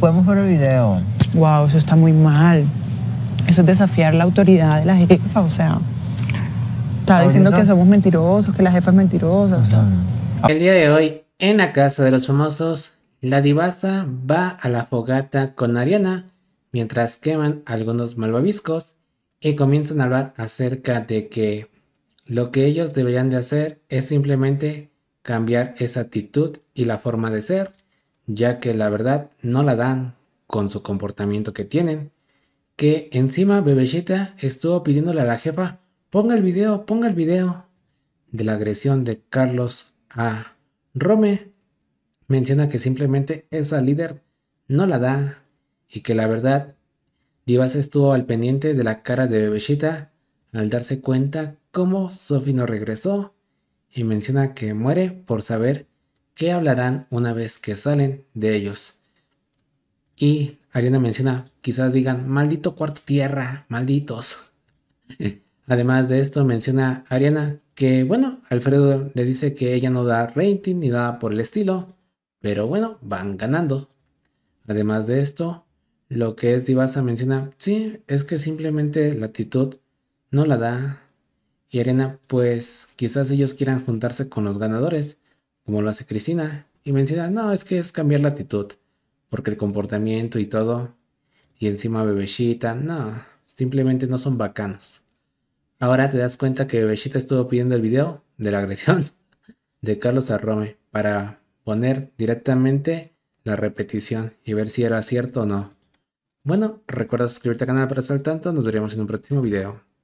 Podemos ver el video. Wow, eso está muy mal. Eso es desafiar la autoridad de la jefa, o sea. Está diciendo que somos mentirosos, que la jefa es mentirosa. El día de hoy, en la casa de los famosos, la divasa va a la fogata con Ariana mientras queman algunos malvaviscos y comienzan a hablar acerca de que lo que ellos deberían de hacer es simplemente cambiar esa actitud y la forma de ser ya que la verdad no la dan con su comportamiento que tienen. Que encima Bebechita estuvo pidiéndole a la jefa, ponga el video, ponga el video de la agresión de Carlos a Rome. Menciona que simplemente esa líder no la da y que la verdad Divas estuvo al pendiente de la cara de Bebechita al darse cuenta cómo Sophie no regresó y menciona que muere por saber ¿Qué hablarán una vez que salen de ellos. Y Ariana menciona, quizás digan, maldito cuarto tierra, malditos. Además de esto, menciona Ariana que, bueno, Alfredo le dice que ella no da rating ni nada por el estilo, pero bueno, van ganando. Además de esto, lo que es Divasa menciona, sí, es que simplemente la actitud no la da. Y Ariana, pues quizás ellos quieran juntarse con los ganadores, como lo hace Cristina, y menciona, no, es que es cambiar la actitud, porque el comportamiento y todo, y encima Bebeshita, no, simplemente no son bacanos. Ahora te das cuenta que Bebeshita estuvo pidiendo el video de la agresión de Carlos Arrome para poner directamente la repetición y ver si era cierto o no. Bueno, recuerda suscribirte al canal para estar al tanto, nos veremos en un próximo video.